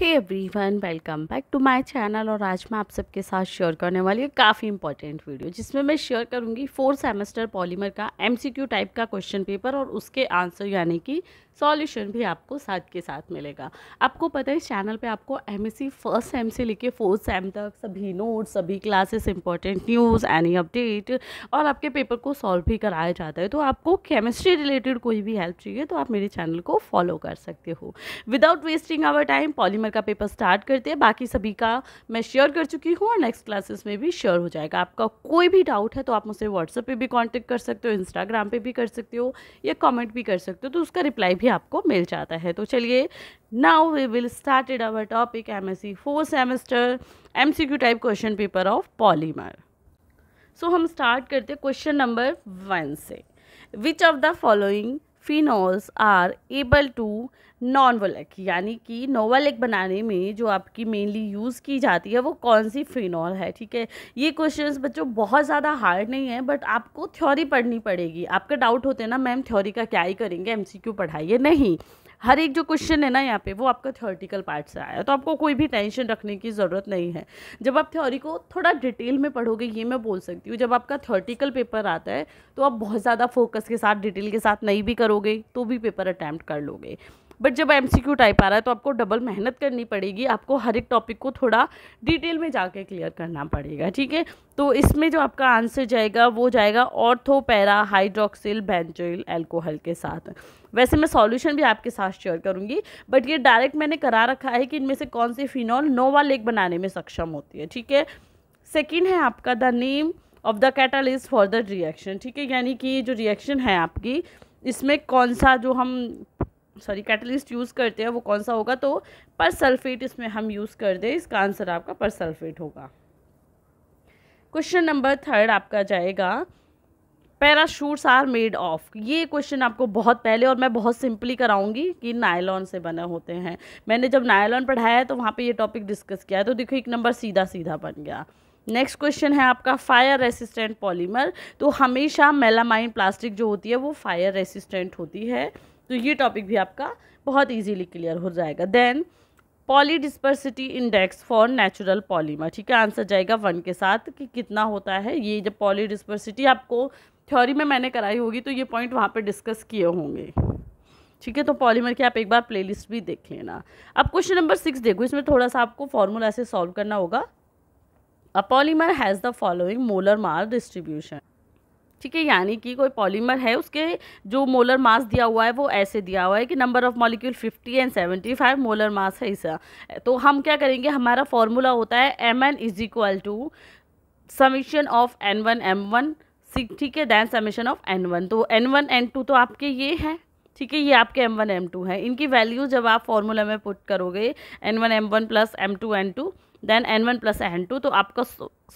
Hey everyone welcome back to my channel और आज मैं आप सबके साथ शेयर करने वाली हूँ काफ़ी इंपॉर्टेंट वीडियो जिसमें मैं शेयर करूँगी फोर्थ सेमेस्टर पॉलीमर का एमसीक्यू टाइप का क्वेश्चन पेपर और उसके आंसर यानी कि सॉल्यूशन भी आपको साथ के साथ मिलेगा आपको पता है इस चैनल पे आपको एम फर्स्ट सेम से लेके फोर्थ सेम तक सभी नोट्स सभी classes important news any update और आपके पेपर को सॉल्व भी कराया जाता है तो आपको केमिस्ट्री रिलेटेड कोई भी हेल्प चाहिए तो आप मेरे चैनल को फॉलो कर सकते हो without wasting our time polymer का पेपर स्टार्ट करते हैं बाकी सभी का मैं शेयर कर चुकी हूँ और नेक्स्ट क्लासेस में भी शेयर हो जाएगा आपका कोई भी डाउट है तो आप मुझसे व्हाट्सएप पर भी कॉन्टेक्ट कर सकते हो इंस्टाग्राम पर भी कर सकते हो या कॉमेंट भी कर सकते हो तो उसका रिप्लाई भी भी आपको मिल जाता है तो चलिए now we will started our our topic M S semester M type question paper of polymer so हम स्टार्ट करते क्वेश्चन नंबर वन से which of the following phenols are able to novolac यानी कि नोवालेक बनाने में जो आपकी mainly use की जाती है वो कौन सी फिनॉल है ठीक है ये क्वेश्चंस बच्चों बहुत ज़्यादा हार्ड नहीं है बट आपको थ्योरी पढ़नी पड़ेगी आपका डाउट होते ना मैम थ्योरी का क्या ही करेंगे एमसीक्यू पढ़ाइए नहीं हर एक जो क्वेश्चन है ना यहाँ पे वो आपका थ्योरिटिकल पार्ट से आया तो आपको कोई भी टेंशन रखने की ज़रूरत नहीं है जब आप थ्योरी को थोड़ा डिटेल में पढ़ोगे ये मैं बोल सकती हूँ जब आपका थ्योरिटिकल पेपर आता है तो आप बहुत ज़्यादा फोकस के साथ डिटेल के साथ नहीं भी करोगे तो भी पेपर अटैम्प्ट कर लोगे बट जब एम टाइप आ रहा है तो आपको डबल मेहनत करनी पड़ेगी आपको हर एक टॉपिक को थोड़ा डिटेल में जाके क्लियर करना पड़ेगा ठीक है तो इसमें जो आपका आंसर जाएगा वो जाएगा पैरा हाइड्रोक्सिल बेंजोइल एल्कोहल के साथ वैसे मैं सॉल्यूशन भी आपके साथ शेयर करूंगी बट ये डायरेक्ट मैंने करा रखा है कि इनमें से कौन सी फिनॉल नोवा लेक बनाने में सक्षम होती है ठीक है सेकेंड है आपका the name of the catalyst for the reaction ठीक है यानी कि जो रिएक्शन है आपकी इसमें कौन सा जो हम सॉरी कैटलिस्ट यूज़ करते हैं वो कौन सा होगा तो पर सल्फेट इसमें हम यूज़ कर दें इसका आंसर आपका पर सल्फेट होगा क्वेश्चन नंबर थर्ड आपका जाएगा पैराशूट्स आर मेड ऑफ ये क्वेश्चन आपको बहुत पहले और मैं बहुत सिंपली कराऊंगी कि नायलॉन से बने होते हैं मैंने जब नायलॉन पढ़ाया तो वहाँ पे ये टॉपिक डिस्कस किया है तो देखो एक नंबर सीधा सीधा बन गया नेक्स्ट क्वेश्चन है आपका फायर रेसिस्टेंट पॉलीमर तो हमेशा मेलामाइन प्लास्टिक जो होती है वो फायर रेसिस्टेंट होती है तो ये टॉपिक भी आपका बहुत ईजीली क्लियर हो जाएगा then polydispersity index for natural polymer ठीक है आंसर जाएगा वन के साथ कि कितना होता है ये जब डिस्पर्सिटी आपको थ्योरी में मैंने कराई होगी तो ये पॉइंट वहाँ पे डिस्कस किए होंगे ठीक है तो पॉलीमर की आप एक बार प्लेलिस्ट भी देख लेना अब क्वेश्चन नंबर सिक्स देखो इसमें थोड़ा सा आपको फॉर्मूला से सॉल्व करना होगा a polymer has the following molar mass distribution ठीक है यानी कि कोई पॉलीमर है उसके जो मोलर मास दिया हुआ है वो ऐसे दिया हुआ है कि number of molecule 50 and 75 molar mass है इसका तो हम क्या करेंगे हमारा फॉर्मूला होता है M N is equal to summation of N one M one ठीक है then summation of N one तो एन वन एन टू तो आपके ये हैं ठीक है ये आपके एम वन एम टू है इनकी वैल्यू जब आप फॉर्मूला में पुट करोगे N one M one plus M two N two then N one plus N two तो आपका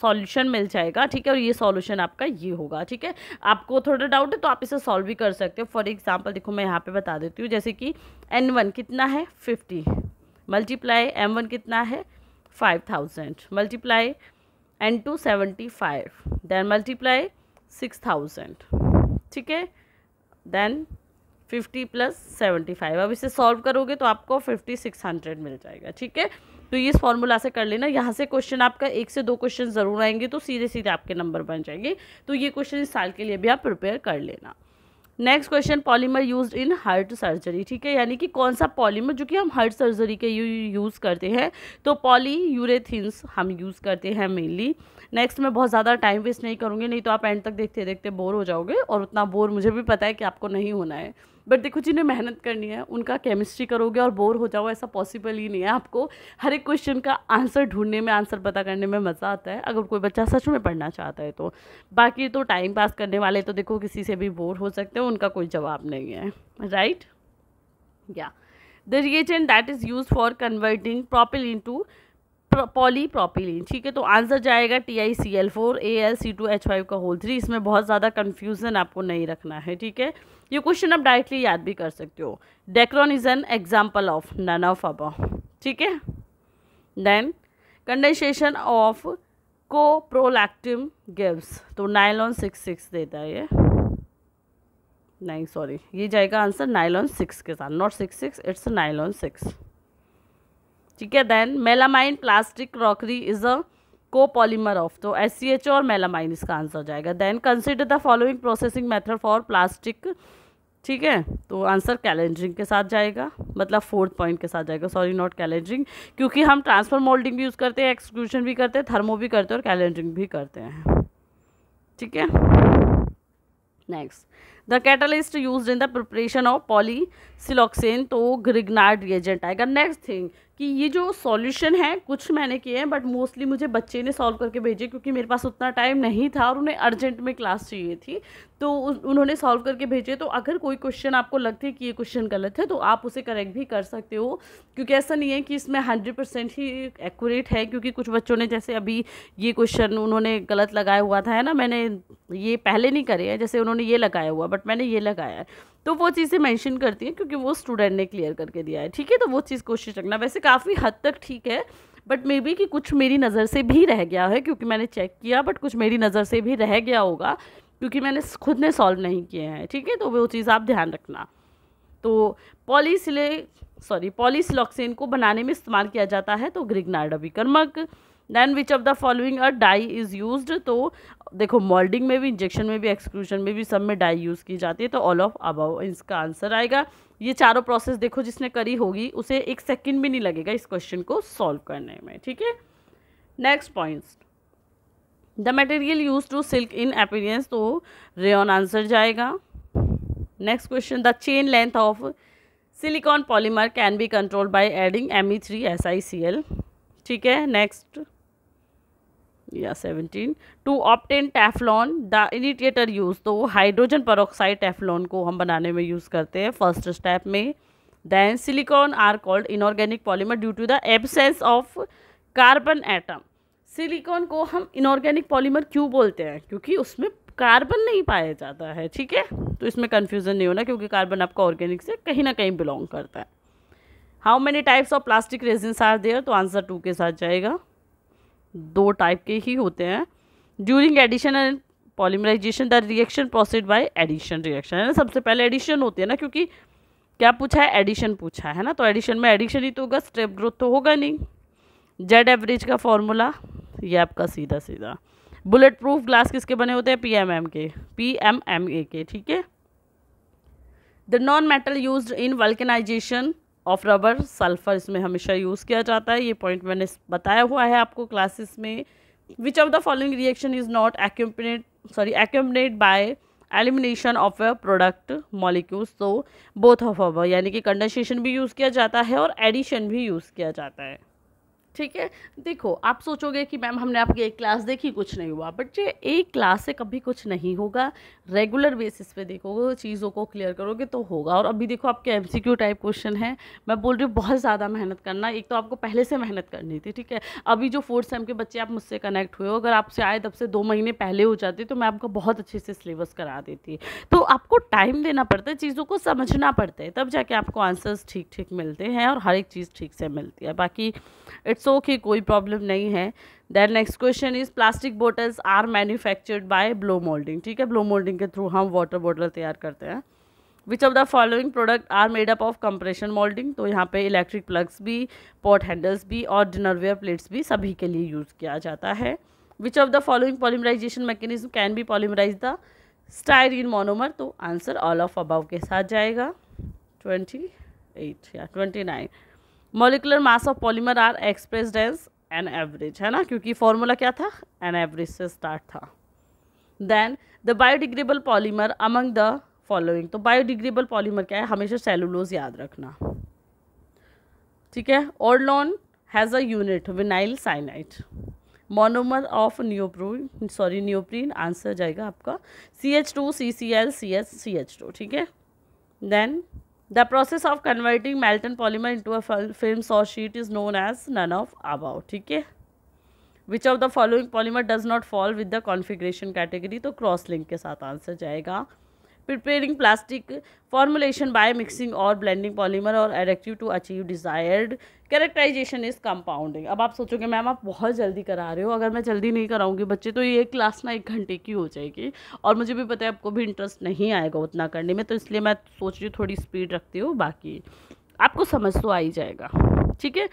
सॉल्यूशन मिल जाएगा ठीक है और ये सॉल्यूशन आपका ये होगा ठीक है आपको थोड़ा डाउट है तो आप इसे सॉल्व भी कर सकते हो फॉर एग्जाम्पल देखो मैं यहाँ पे बता देती हूँ जैसे कि एन वन कितना है फिफ्टी मल्टीप्लाई एम वन कितना है five thousand multiply N two seventy five then multiply six thousand ठीक है then fifty plus seventy five अब इसे सॉल्व करोगे तो आपको फिफ्टी सिक्स हंड्रेड मिल जाएगा ठीक है तो ये इस फॉर्मूला से कर लेना यहाँ से क्वेश्चन आपका एक से दो क्वेश्चन ज़रूर आएंगे तो सीधे सीधे आपके नंबर बन जाएंगे तो ये क्वेश्चन इस साल के लिए भी आप प्रिपेयर कर लेना next question polymer used in heart surgery ठीक है यानी कि कौन सा पॉलीमर जो कि हम हार्ट सर्जरी के यूज़ करते हैं तो पॉली यूरेथिन्स हम यूज़ करते हैं मेनली नेक्स्ट मैं बहुत ज़्यादा टाइम वेस्ट नहीं करूँगी नहीं तो आप एंड तक देखते देखते बोर हो जाओगे और उतना बोर मुझे भी पता है कि आपको नहीं होना है बट देखो जिन्हें मेहनत करनी है उनका केमिस्ट्री करोगे और बोर हो जाओ ऐसा पॉसिबल ही नहीं है आपको हर एक क्वेश्चन का आंसर ढूंढने में आंसर पता करने में मज़ा आता है अगर कोई बच्चा सच में पढ़ना चाहता है तो बाकी तो टाइम पास करने वाले तो देखो किसी से भी बोर हो सकते हैं उनका कोई जवाब नहीं है राइट या the reagent that is use for converting into polypropylene ठीक है तो आंसर जाएगा T I C L four A L C two H five का होल थ्री इसमें बहुत ज़्यादा कन्फ्यूज़न आपको नहीं रखना है ठीक है ये क्वेश्चन आप डायरेक्टली याद भी कर सकते हो Dacron is an example of none of above ठीक है then condensation of caprolactam gives तो नाइलॉन सिक्स सिक्स देता है ये नहीं सॉरी ये जाएगा आंसर नाइलॉन सिक्स के साथ not six six it's nylon six ठीक है then melamine plastic crockery is a copolymer of तो एस सी एच और मेलामाइन इसका आंसर जाएगा then consider the following processing method for plastic ठीक है तो आंसर कैलेंडरिंग के साथ जाएगा मतलब फोर्थ पॉइंट के साथ जाएगा सॉरी नॉट कैलेंडरिंग क्योंकि हम ट्रांसफर मोल्डिंग भी यूज़ करते हैं एक्सक्लूशन भी करते हैं थर्मो भी करते हैं और कैलेंडरिंग भी करते हैं ठीक है next the catalyst use in the preparation of polysiloxane तो ग्रिगनार्ड रिएजेंट आएगा नेक्स्ट थिंग कि ये जो सॉल्यूशन है कुछ मैंने किए हैं बट मोस्टली मुझे बच्चे ने सॉल्व करके भेजे क्योंकि मेरे पास उतना टाइम नहीं था और उन्हें अर्जेंट में क्लास चाहिए थी तो उन्होंने सॉल्व करके भेजे तो अगर कोई क्वेश्चन आपको लगते है कि ये क्वेश्चन गलत है तो आप उसे करेक्ट भी कर सकते हो क्योंकि ऐसा नहीं है कि इसमें हंड्रेड परसेंट ही एक्यूरेट है क्योंकि कुछ बच्चों ने जैसे अभी ये क्वेश्चन उन्होंने गलत लगाया हुआ था है ना मैंने ये पहले नहीं करे है जैसे उन्होंने ये लगाया हुआ बट मैंने ये लगाया है तो वो चीज़ें मैंशन करती हैं क्योंकि वो स्टूडेंट ने क्लियर करके दिया है ठीक है तो वो चीज़ कोशिश रखना वैसे काफ़ी हद तक ठीक है बट मे बी कि कुछ मेरी नज़र से भी रह गया है क्योंकि मैंने चेक किया बट कुछ मेरी नज़र से भी रह गया होगा क्योंकि मैंने खुद ने सॉल्व नहीं किए हैं ठीक है थीके? तो वो चीज़ आप ध्यान रखना तो पॉलीसिले सॉरी पॉलीसिलॉक्सेन को बनाने में इस्तेमाल किया जाता है तो ग्रिगनार्ड अभिकर्मक then which of the following a die is use तो देखो मोल्डिंग में भी इंजेक्शन में भी एक्सक्लूशन में भी सब में डाई यूज़ की जाती है तो ऑल ऑफ अबाउ इसका आंसर आएगा ये चारों प्रोसेस देखो जिसने करी होगी उसे एक सेकेंड भी नहीं लगेगा इस क्वेश्चन को सॉल्व करने में ठीक है next point the material use to silk in appearance तो रेन आंसर जाएगा next question the chain length of silicone polymer can be control by adding M E three S I C L ठीक है next या seventeen to obtain Teflon the initiator use तो hydrogen peroxide Teflon को हम बनाने में use करते हैं फर्स्ट स्टेप में then silicone are called inorganic polymer due to the absence of carbon atom silicone को हम इनऑर्गेनिक पॉलीमर क्यों बोलते हैं क्योंकि उसमें कार्बन नहीं पाया जाता है ठीक है तो इसमें कन्फ्यूज़न नहीं होना क्योंकि कार्बन आपका ऑर्गेनिक से कहीं ना कहीं बिलोंग करता है how many types of plastic resins are there तो आंसर टू के साथ जाएगा दो टाइप के ही होते हैं during addition and polymerization the reaction proceed by addition reaction है ना सबसे पहले एडिशन होती है ना क्योंकि क्या पूछा है एडिशन पूछा है ना तो एडिशन में एडिशन ही तो होगा स्टेप ग्रोथ तो होगा नहीं जेड एवरेज का फॉर्मूला ये आपका सीधा सीधा बुलेट प्रूफ ग्लास किसके बने होते हैं पी एम एम के पी एम एम ए के ठीक है the non metal use in vulcanization of rubber sulphur इसमें हमेशा यूज़ किया जाता है ये पॉइंट मैंने बताया हुआ है आपको क्लासेस में which of the following reaction is not accompanied sorry accompanied by elimination of a product molecules तो बोथ ऑफ अवर यानी कि कंडेंसेशन भी यूज़ किया जाता है और एडिशन भी यूज़ किया जाता है ठीक है देखो आप सोचोगे कि मैम हमने आपकी एक क्लास देखी कुछ नहीं हुआ बट ये एक क्लास से कभी कुछ नहीं होगा रेगुलर बेसिस पे देखोगे चीज़ों को क्लियर करोगे तो होगा और अभी देखो आपके एमसीक्यू टाइप क्वेश्चन है मैं बोल रही हूँ बहुत ज़्यादा मेहनत करना एक तो आपको पहले से मेहनत करनी थी ठीक है अभी जो फोर्थ सेम के बच्चे आप मुझसे कनेक्ट हुए हो अगर आपसे आए तब से दो महीने पहले हो जाते तो मैं आपको बहुत अच्छे से सिलेबस करा देती तो आपको टाइम देना पड़ता है चीज़ों को समझना पड़ता है तब जाके आपको आंसर्स ठीक ठीक मिलते हैं और हर एक चीज़ ठीक से मिलती है बाकी इट्स इट्स ओके कोई प्रॉब्लम नहीं है then next question is plastic bottles are manufactured by blow moulding ठीक है ब्लो मोल्डिंग के थ्रू हम वाटर बॉटल तैयार करते हैं which of the following product are made up of compression moulding तो यहाँ पे इलेक्ट्रिक प्लग्स भी पॉट हैंडल्स भी और डिनरवेयर प्लेट्स भी सभी के लिए यूज़ किया जाता है which of the following polymerization mechanism can be polymerize the in monomer तो आंसर ऑल ऑफ अबाव के साथ जाएगा ट्वेंटी एट या twenty nine molecular mass of polymer are expressed as an average है ना क्योंकि फॉर्मूला क्या था एन एवरेज से स्टार्ट था then the biodegradable polymer among the following तो बायोडिग्रेबल पॉलीमर क्या है हमेशा सेलुलोज याद रखना ठीक है Orlon has a unit vinyl cyanide monomer of neoprene sorry neoprene answer जाएगा आपका C H two C C L C H C H two ठीक है then The process of converting melton polymer into a film or sheet is known as none of above. ठीक है which of the following polymer does not fall with the configuration category तो cross link के साथ answer जाएगा preparing plastic formulation by mixing और blending polymer और एडेक्टिव to achieve desired characterization is compounding अब आप सोचोगे मैम आप बहुत जल्दी करा रहे हो अगर मैं जल्दी नहीं कराऊंगी बच्चे तो ये क्लास ना एक घंटे की हो जाएगी और मुझे भी पता है आपको भी इंटरेस्ट नहीं आएगा उतना करने में तो इसलिए मैं सोच रही हूँ थोड़ी स्पीड रखती हूँ बाकी आपको समझ तो आ ही जाएगा ठीक है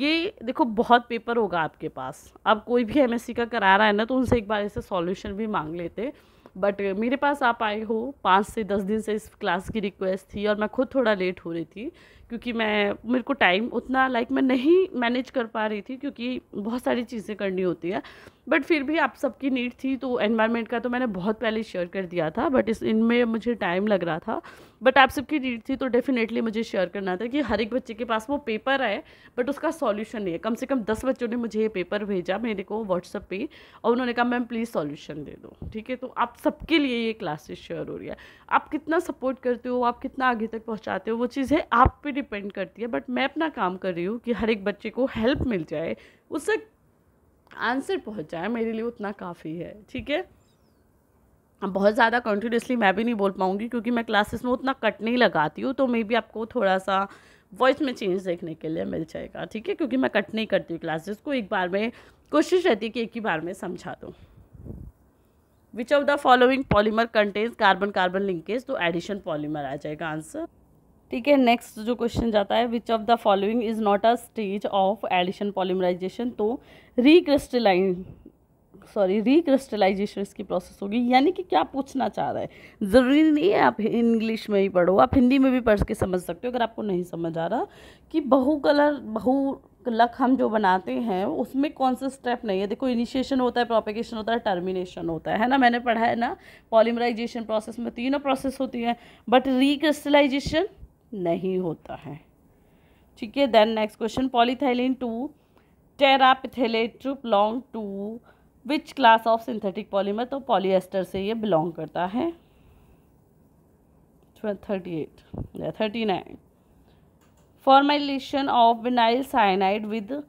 ये देखो बहुत पेपर होगा आपके पास अब कोई भी सी का करा रहा है ना तो उनसे एक बार ऐसे सॉल्यूशन भी मांग लेते बट uh, मेरे पास आप आए हो पाँच से दस दिन से इस क्लास की रिक्वेस्ट थी और मैं खुद थोड़ा लेट हो रही थी क्योंकि मैं मेरे को टाइम उतना लाइक मैं नहीं मैनेज कर पा रही थी क्योंकि बहुत सारी चीज़ें करनी होती है बट फिर भी आप सबकी नीड थी तो एनवायरनमेंट का तो मैंने बहुत पहले शेयर कर दिया था बट इस इनमें मुझे टाइम लग रहा था बट आप सबकी नीड थी तो डेफिनेटली मुझे शेयर करना था कि हर एक बच्चे के पास वो पेपर आए बट उसका सॉल्यूशन नहीं है कम से कम दस बच्चों ने मुझे ये पेपर भेजा मेरे को व्हाट्सअप पे और उन्होंने कहा मैम प्लीज़ सॉल्यूशन दे दो ठीक है तो आप सबके लिए ये क्लासेस शेयर हो रही है आप कितना सपोर्ट करते हो आप कितना आगे तक पहुँचाते हो वो चीज़ें आप पर डिपेंड करती है बट मैं अपना काम कर रही हूँ कि हर एक बच्चे को हेल्प मिल जाए उससे आंसर पहुंच जाए मेरे लिए उतना काफ़ी है ठीक है बहुत ज़्यादा कंटिन्यूसली मैं भी नहीं बोल पाऊँगी क्योंकि मैं क्लासेस में उतना कट नहीं लगाती हूँ तो मे भी आपको थोड़ा सा वॉइस में चेंज देखने के लिए मिल जाएगा ठीक है क्योंकि मैं कट नहीं करती हूँ क्लासेस को एक बार में कोशिश रहती है कि एक ही बार में समझा दूँ which of the following polymer contains carbon carbon linkage तो एडिशन पॉलीमर आ जाएगा आंसर ठीक है नेक्स्ट जो क्वेश्चन जाता है which of the following is not a stage of addition polymerization तो रिक्रिस्टलाइन सॉरी रिक्रिस्टलाइजेशन इसकी प्रोसेस होगी यानी कि क्या पूछना चाह रहा है ज़रूरी नहीं है आप इंग्लिश में ही पढ़ो आप हिंदी में भी पढ़ के समझ सकते हो अगर आपको नहीं समझ आ रहा कि बहु कलर बहु लक हम जो बनाते हैं उसमें कौन सा स्टेप नहीं है देखो इनिशिएशन होता है प्रोपेगेशन होता है टर्मिनेशन होता है है ना मैंने पढ़ा है ना पॉलीमराइजेशन प्रोसेस में तीनों प्रोसेस होती हैं बट रिक्रिस्टलाइजेशन नहीं होता है ठीक है then next question polyethylene to terephthalate belong to which class of synthetic polymer तो पॉलीएस्टर से ये बिलोंग करता है थर्टी एट या thirty nine formulation of vinyl cyanide with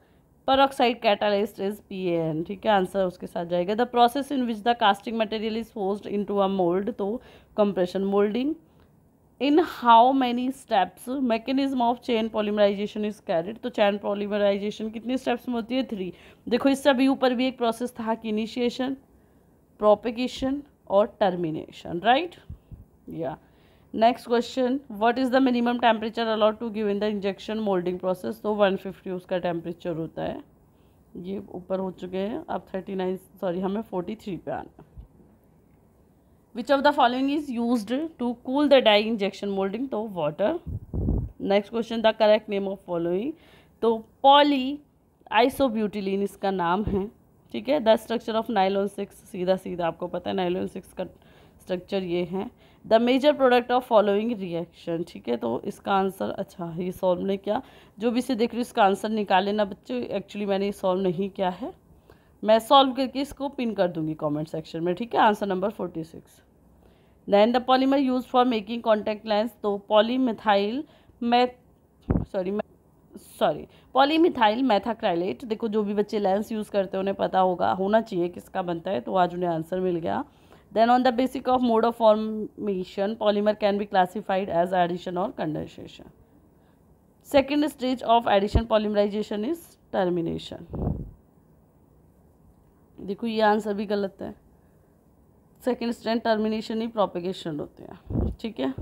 peroxide catalyst is an ठीक है आंसर उसके साथ जाएगा the process in which the casting material is forced to a mould तो compression moulding in how many steps mechanism of chain polymerization is carried तो चैन polymerisation कितने steps में होती है थ्री देखो इससे अभी ऊपर भी एक प्रोसेस था कि इनिशिएशन प्रोपिकेशन और टर्मिनेशन राइट या next question what is the minimum temperature allowed to give in the injection moulding process तो 150 उसका टेम्परेचर होता है ये ऊपर हो चुके हैं अब 39 सॉरी हमें 43 पे आना which of the following is use to cool the die injection moulding तो water next question the correct name of following तो पॉली आइसोब्यूटिलीन इसका नाम है ठीक है the structure of nylon six सीधा सीधा आपको पता है नाइलोन सिक्स का स्ट्रक्चर ये है the major product of following reaction ठीक है तो इसका आंसर अच्छा ये सॉल्व नहीं किया जो भी इसे देख रही हूँ इसका आंसर निकाले ना बच्चे एक्चुअली मैंने ये सॉल्व नहीं किया है मैं सॉल्व करके इसको पिन कर दूंगी कमेंट सेक्शन में ठीक है answer number forty six then the polymer use for making contact lens तो पॉलीमिथाइल सॉरी सॉरी पॉलीमिथाइल मैथाक्राइलेट देखो जो भी बच्चे लेंस यूज़ करते हैं उन्हें पता होगा होना चाहिए किसका बनता है तो आज उन्हें आंसर मिल गया then on the basic of mode of formation polymer can be classified as addition और condensation second stage of addition polymerization is termination देखो ये आंसर भी गलत है सेकेंड स्टैंड टर्मिनेशन ही प्रोपिगेशन होते हैं ठीक है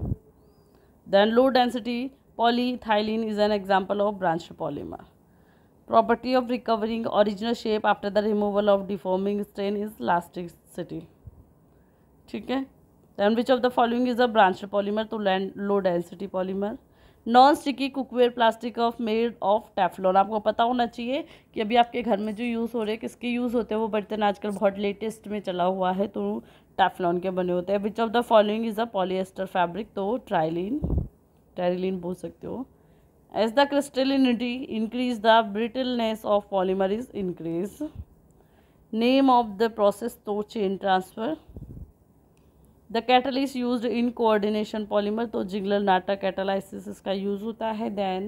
then low density polyethylene is an example of branch polymer property of recovering original shape after the removal of deforming strain is elasticity ठीक है then which of the following is a branch polymer तो land low density polymer non sticky cookware plastic of made of Teflon आपको पता होना चाहिए कि अभी आपके घर में जो यूज़ हो रहे हैं किसके यूज़ होते हैं वो बर्तन आजकल बहुत लेटेस्ट में चला हुआ है तो टेफलॉन के बने होते हैं which of the following is a polyester fabric तो ट्राइलिन ट्राइलिन बोल सकते हो as the crystallinity increase the brittleness of polymer is increase name of the process तो chain transfer the catalyst is use in coordination polymer तो Ziegler Natta catalysis इसका use होता है then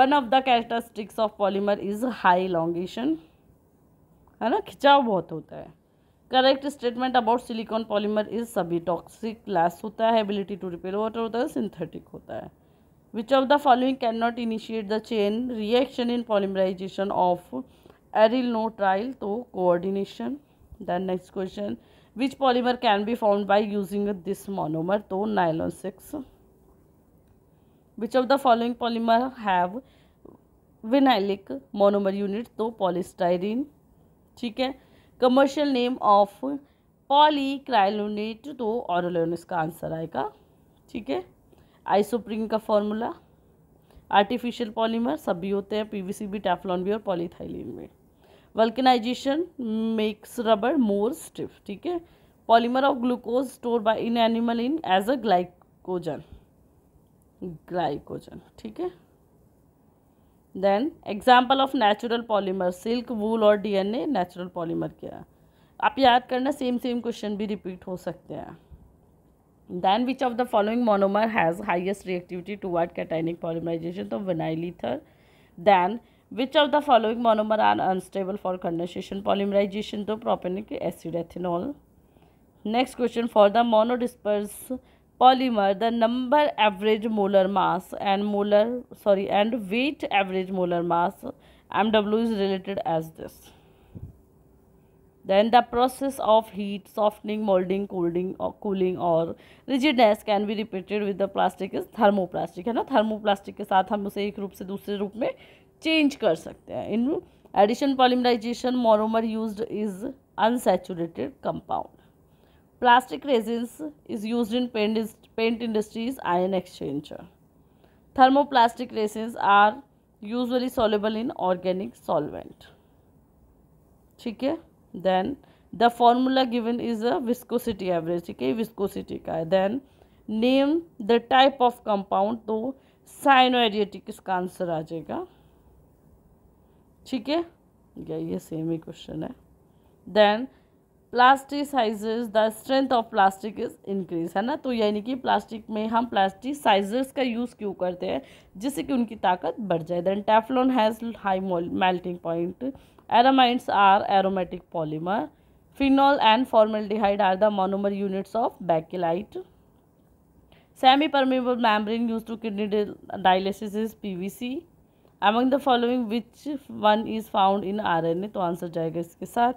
one of the characteristics of polymer is high elongation है ना खिंचाव बहुत होता है correct statement about silicon polymer is सभी टॉक्सिक लेस होता है एबिलिटी टू रिपेयर वाटर होता है सिंथेटिक होता है which of the following can not initiate the chain reaction in polymerization of acrylonitrile तो coordination then next question which polymer can be found by using this monomer तो nylon six which of the following polymer have vinylic monomer unit तो polystyrene ठीक है commercial name of क्राइलोनेट तो ऑरोलोन इसका answer आएगा ठीक है आइसोप्रिन का फॉर्मूला आर्टिफिशियल पॉलीमर सभी होते हैं पीवीसी भी टेफलॉन भी और पॉलीथाइलिन में vulcanization makes rubber more stiff ठीक है polymer of glucose store by in animal in as a glycogen glycogen ठीक है then example of natural polymer silk wool और डीएनए नेचुरल पॉलीमर क्या आप याद करना सेम सेम क्वेश्चन भी रिपीट हो सकते हैं then which of the following monomer has highest reactivity ward cationic polymerization तो vinyl ether then which of the following monomer are unstable for condensation polymerization तो propenoic acid ethanol next question for the monodisperse polymer the number average molar mass and molar sorry and weight average molar mass M W is related as this then the process of heat softening moulding cooling cooling और rigidness can be repeated with the plastic is is thermoplastic है ना thermoplastic के साथ हम उसे एक रूप से दूसरे रूप में चेंज कर सकते हैं in addition polymerization monomer use is unsaturated compound plastic resins is use in paint paint industries ion exchanger plastic resins are usually soluble in organic solvent ठीक है then the formula given is a viscosity average ठीक है viscosity का है then name the type of compound तो साइनोएडिएटिक इसका answer आ जाएगा ठीक है या ये सेम ही क्वेश्चन है then plasticizers the strength of plastic is increase है ना तो यानी कि प्लास्टिक में हम प्लास्टिसाइजर्स का यूज़ क्यों करते हैं जिससे कि उनकी ताकत बढ़ जाए then Teflon has high melting point aramids are aromatic polymer phenol and formaldehyde are the monomer units of Bakelite permeable permeable use to kidney dialysis P V C among the following which one is found in R N A तो answer जाएगा इसके साथ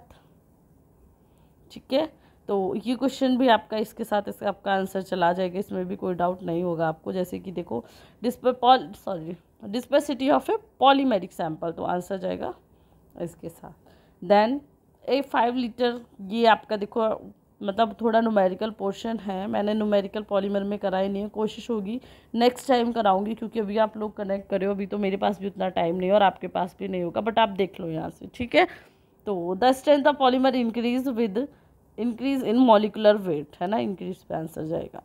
ठीक है तो ये question भी आपका इसके साथ इसका आपका आंसर चला जाएगा इसमें भी कोई डाउट नहीं होगा आपको जैसे कि देखो डिस्पर पॉल sorry dispersity of a polymeric sample तो आंसर जाएगा इसके साथ देन ए फाइव लीटर ये आपका देखो मतलब थोड़ा नुमेरिकल पोर्शन है मैंने नुमेरिकल पॉलीमर में कराई नहीं है कोशिश होगी नेक्स्ट टाइम कराऊंगी क्योंकि अभी आप लोग कनेक्ट करे हो अभी तो मेरे पास भी उतना टाइम नहीं है और आपके पास भी नहीं होगा बट आप देख लो यहाँ से ठीक है तो the strength of polymer increase with increase in molecular weight है ना इंक्रीज पे आंसर जाएगा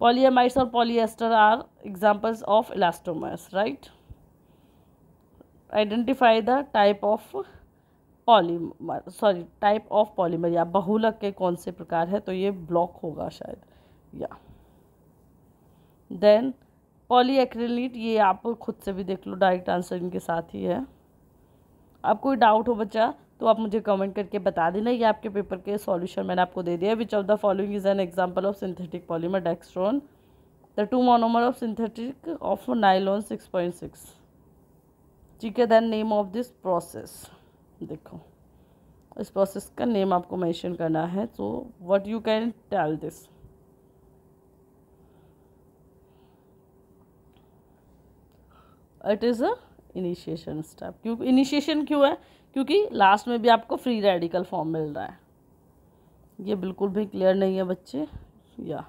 पॉलीएमाइड्स और polyester are examples of elastomers right identify the type of polymer sorry type of polymer या बहुलक के कौन से प्रकार है तो ये ब्लॉक होगा शायद या देन पॉलीएक्रिलीट ये आप खुद से भी देख लो डायरेक्ट आंसर इनके साथ ही है आप कोई डाउट हो बच्चा तो आप मुझे कमेंट करके बता देना ये आपके पेपर के सॉल्यूशन मैंने आपको दे दिया which of the following is an example of synthetic polymer dextran the two monomer of synthetic of nylon six point six ठीक है then name of this process देखो इस प्रोसेस का नेम आपको मेंशन करना है तो what you can tell this it is a initiation step क्योंकि इनिशिएशन क्यों है क्योंकि लास्ट में भी आपको फ्री रेडिकल फॉर्म मिल रहा है ये बिल्कुल भी क्लियर नहीं है बच्चे या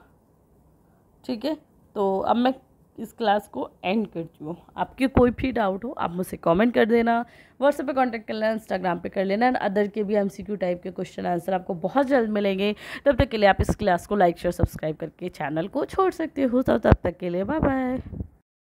ठीक है तो अब मैं इस क्लास को एंड करती हूँ आपके कोई भी डाउट हो आप मुझसे कमेंट कर देना व्हाट्सएप पे कांटेक्ट कर लेना इंस्टाग्राम पे कर लेना एंड अदर के भी एमसीक्यू टाइप के क्वेश्चन आंसर आपको बहुत जल्द मिलेंगे तब तक के लिए आप इस क्लास को लाइक शेयर सब्सक्राइब करके चैनल को छोड़ सकते हो तो तब तक के लिए बाय बाय